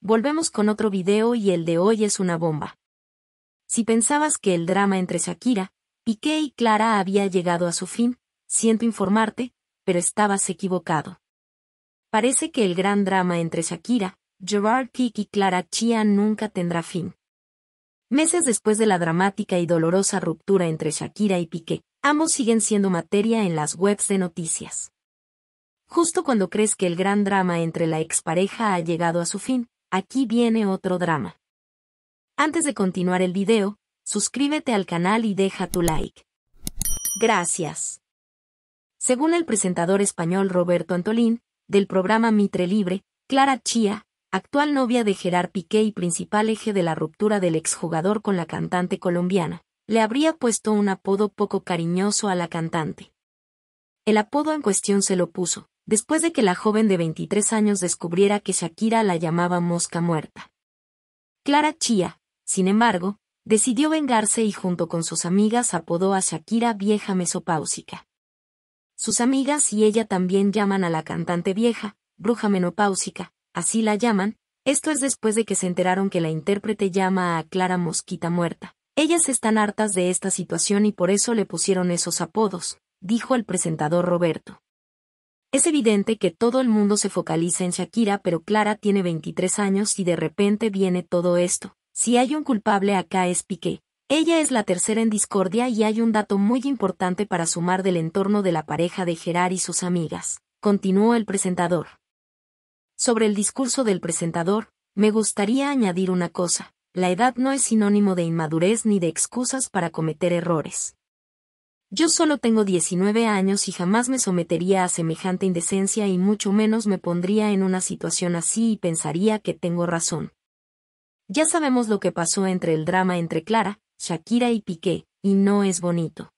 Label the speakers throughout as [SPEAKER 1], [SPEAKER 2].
[SPEAKER 1] Volvemos con otro video y el de hoy es una bomba. Si pensabas que el drama entre Shakira, Piqué y Clara había llegado a su fin, siento informarte, pero estabas equivocado. Parece que el gran drama entre Shakira, Gerard Piqué y Clara Chia nunca tendrá fin. Meses después de la dramática y dolorosa ruptura entre Shakira y Piqué, ambos siguen siendo materia en las webs de noticias. Justo cuando crees que el gran drama entre la expareja ha llegado a su fin, aquí viene otro drama. Antes de continuar el video, suscríbete al canal y deja tu like. Gracias. Según el presentador español Roberto Antolín, del programa Mitre Libre, Clara Chía, actual novia de Gerard Piqué y principal eje de la ruptura del exjugador con la cantante colombiana, le habría puesto un apodo poco cariñoso a la cantante. El apodo en cuestión se lo puso, después de que la joven de 23 años descubriera que Shakira la llamaba mosca muerta. Clara Chía, sin embargo, decidió vengarse y junto con sus amigas apodó a Shakira vieja mesopáusica. Sus amigas y ella también llaman a la cantante vieja, bruja menopáusica, así la llaman, esto es después de que se enteraron que la intérprete llama a Clara Mosquita muerta. Ellas están hartas de esta situación y por eso le pusieron esos apodos, dijo el presentador Roberto. Es evidente que todo el mundo se focaliza en Shakira, pero Clara tiene 23 años y de repente viene todo esto. Si hay un culpable acá es Piqué. Ella es la tercera en discordia y hay un dato muy importante para sumar del entorno de la pareja de Gerard y sus amigas. Continuó el presentador. Sobre el discurso del presentador, me gustaría añadir una cosa. La edad no es sinónimo de inmadurez ni de excusas para cometer errores. Yo solo tengo 19 años y jamás me sometería a semejante indecencia y mucho menos me pondría en una situación así y pensaría que tengo razón. Ya sabemos lo que pasó entre el drama entre Clara, Shakira y Piqué, y no es bonito.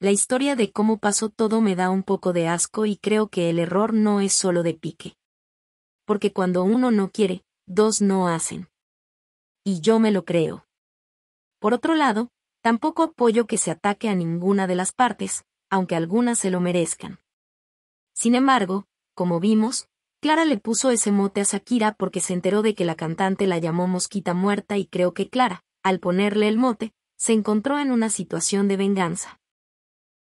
[SPEAKER 1] La historia de cómo pasó todo me da un poco de asco y creo que el error no es solo de Piqué. Porque cuando uno no quiere, dos no hacen. Y yo me lo creo. Por otro lado, Tampoco apoyo que se ataque a ninguna de las partes, aunque algunas se lo merezcan. Sin embargo, como vimos, Clara le puso ese mote a Shakira porque se enteró de que la cantante la llamó mosquita muerta y creo que Clara, al ponerle el mote, se encontró en una situación de venganza.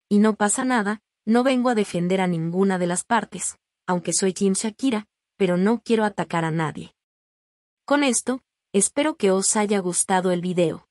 [SPEAKER 1] Y no pasa nada, no vengo a defender a ninguna de las partes, aunque soy Jim Shakira, pero no quiero atacar a nadie. Con esto, espero que os haya gustado el video.